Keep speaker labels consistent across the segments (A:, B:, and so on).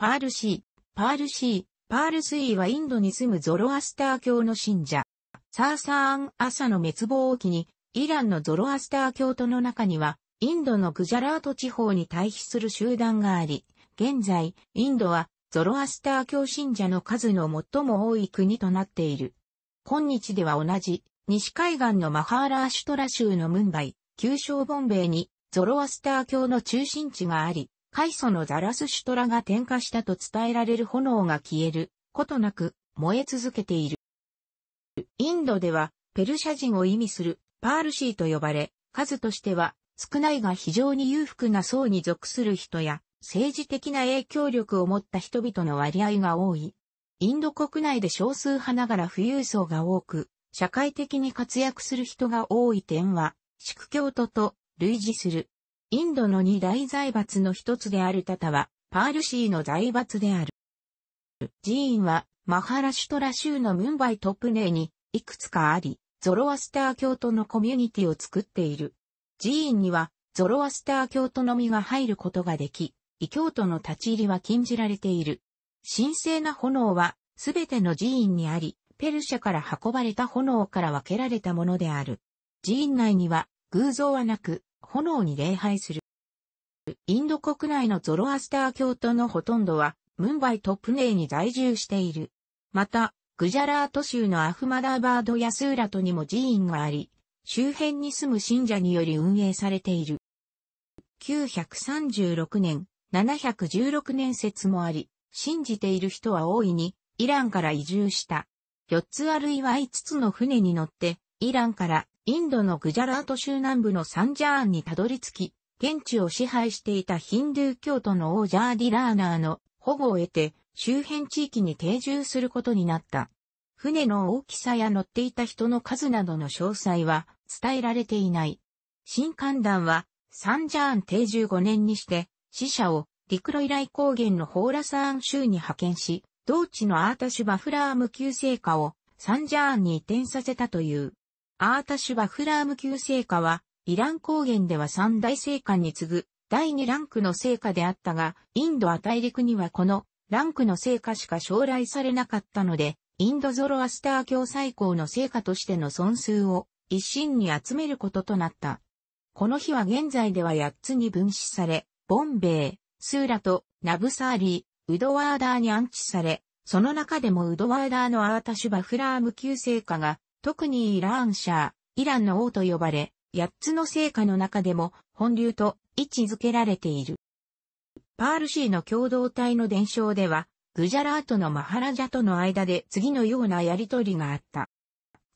A: パールシー、パールシー、パールスイーはインドに住むゾロアスター教の信者。サーサーン朝の滅亡を機に、イランのゾロアスター教徒の中には、インドのグジャラート地方に対比する集団があり、現在、インドはゾロアスター教信者の数の最も多い国となっている。今日では同じ、西海岸のマハーラーシュトラ州のムンバイ、旧正ボンベイに、ゾロアスター教の中心地があり、海祖のザラスシュトラが点火したと伝えられる炎が消えることなく燃え続けている。インドではペルシャ人を意味するパールシーと呼ばれ、数としては少ないが非常に裕福な層に属する人や政治的な影響力を持った人々の割合が多い。インド国内で少数派ながら富裕層が多く、社会的に活躍する人が多い点は、宿教徒と類似する。インドの二大財閥の一つであるタタは、パールシーの財閥である。寺院は、マハラシュトラ州のムンバイトップネーに、いくつかあり、ゾロアスター教徒のコミュニティを作っている。寺院には、ゾロアスター教徒のみが入ることができ、異教徒の立ち入りは禁じられている。神聖な炎は、すべての寺院にあり、ペルシャから運ばれた炎から分けられたものである。寺院内には、偶像はなく、炎に礼拝する。インド国内のゾロアスター教徒のほとんどは、ムンバイとプネーに在住している。また、グジャラート州のアフマダーバードやスーラトにも寺院があり、周辺に住む信者により運営されている。936年、716年説もあり、信じている人は大いに、イランから移住した。4つあるいは5つの船に乗って、イランからインドのグジャラート州南部のサンジャーンにたどり着き、現地を支配していたヒンドゥー教徒の王ジャーディラーナーの保護を得て周辺地域に定住することになった。船の大きさや乗っていた人の数などの詳細は伝えられていない。新観覧はサンジャーン定住5年にして死者を陸路以来高原のホーラサーン州に派遣し、同地のアータシュ・バフラーム級聖火をサンジャーンに移転させたという。アータシュバフラーム級聖火は、イラン高原では三大聖火に次ぐ第二ランクの聖火であったが、インドア大陸にはこのランクの聖火しか将来されなかったので、インドゾロアスター教最高の聖火としての損数を一心に集めることとなった。この日は現在では八つに分子され、ボンベイ、スーラとナブサーリー、ウドワーダーに安置され、その中でもウドワーダーのアータシュバフラーム級聖火が特にイラシン社、イランの王と呼ばれ、8つの聖火の中でも本流と位置づけられている。パールシーの共同体の伝承では、グジャラートのマハラジャとの間で次のようなやりとりがあった。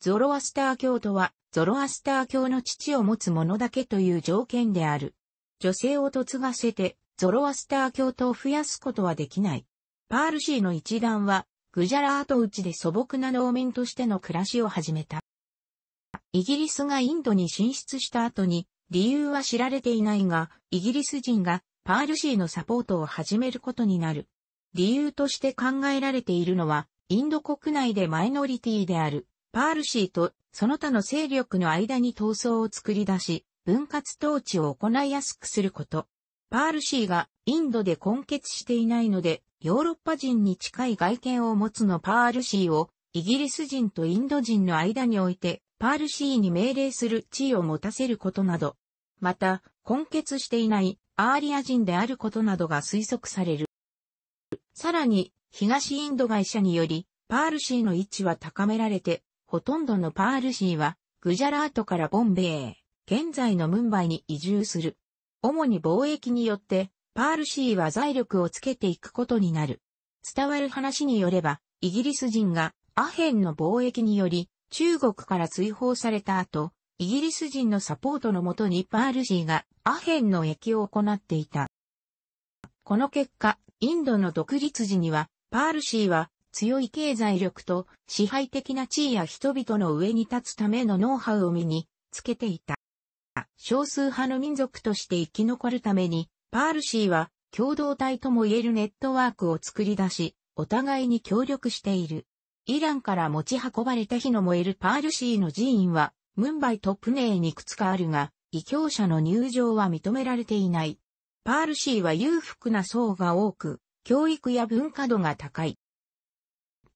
A: ゾロアスター教徒は、ゾロアスター教の父を持つ者だけという条件である。女性を嫁がせて、ゾロアスター教徒を増やすことはできない。パールシーの一団は、グジャラート内で素朴な農民としての暮らしを始めた。イギリスがインドに進出した後に、理由は知られていないが、イギリス人がパールシーのサポートを始めることになる。理由として考えられているのは、インド国内でマイノリティである、パールシーとその他の勢力の間に闘争を作り出し、分割統治を行いやすくすること。パールシーがインドで根結していないので、ヨーロッパ人に近い外見を持つのパールシーを、イギリス人とインド人の間において、パールシーに命令する地位を持たせることなど、また、根結していないアーリア人であることなどが推測される。さらに、東インド会社により、パールシーの位置は高められて、ほとんどのパールシーは、グジャラートからボンベイ、現在のムンバイに移住する。主に貿易によって、パールシーは財力をつけていくことになる。伝わる話によれば、イギリス人がアヘンの貿易により中国から追放された後、イギリス人のサポートのもとにパールシーがアヘンの役を行っていた。この結果、インドの独立時には、パールシーは強い経済力と支配的な地位や人々の上に立つためのノウハウを身につけていた。少数派の民族として生き残るためにパールシーは共同体とも言えるネットワークを作り出し、お互いに協力している。イランから持ち運ばれた火の燃えるパールシーの寺院は、ムンバイとプネーにいくつかあるが、異教者の入場は認められていない。パールシーは裕福な層が多く、教育や文化度が高い。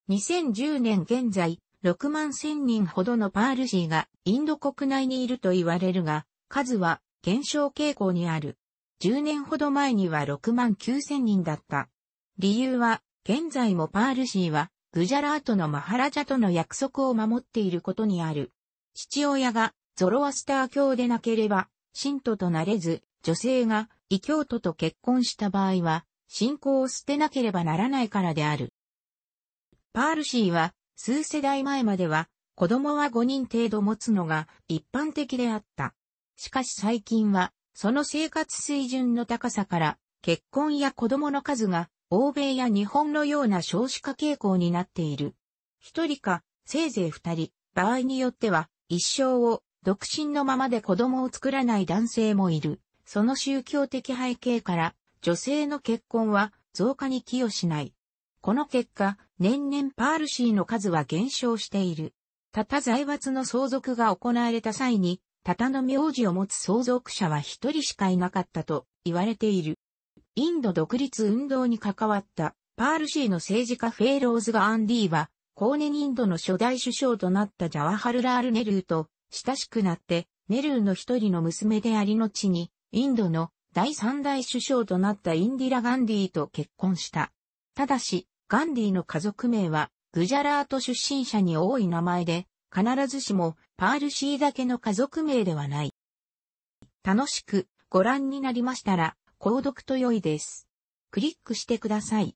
A: 2010年現在、6万1000人ほどのパールシーがインド国内にいると言われるが、数は減少傾向にある。10年ほど前には6万9千人だった。理由は、現在もパールシーは、グジャラートのマハラジャとの約束を守っていることにある。父親が、ゾロアスター教でなければ、信徒となれず、女性が異教徒と結婚した場合は、信仰を捨てなければならないからである。パールシーは、数世代前までは、子供は5人程度持つのが一般的であった。しかし最近は、その生活水準の高さから、結婚や子供の数が、欧米や日本のような少子化傾向になっている。一人か、せいぜい二人、場合によっては、一生を、独身のままで子供を作らない男性もいる。その宗教的背景から、女性の結婚は、増加に寄与しない。この結果、年々パールシーの数は減少している。たた財閥の相続が行われた際に、タタの名字を持つ相続者は一人しかいなかったと言われている。インド独立運動に関わったパールシーの政治家フェイローズ・ガアンディは、後年インドの初代首相となったジャワハルラール・ネルーと親しくなって、ネルーの一人の娘でありのちに、インドの第三代首相となったインディラ・ガンディーと結婚した。ただし、ガンディーの家族名は、グジャラート出身者に多い名前で、必ずしもパール C だけの家族名ではない。楽しくご覧になりましたら、購読と良いです。クリックしてください。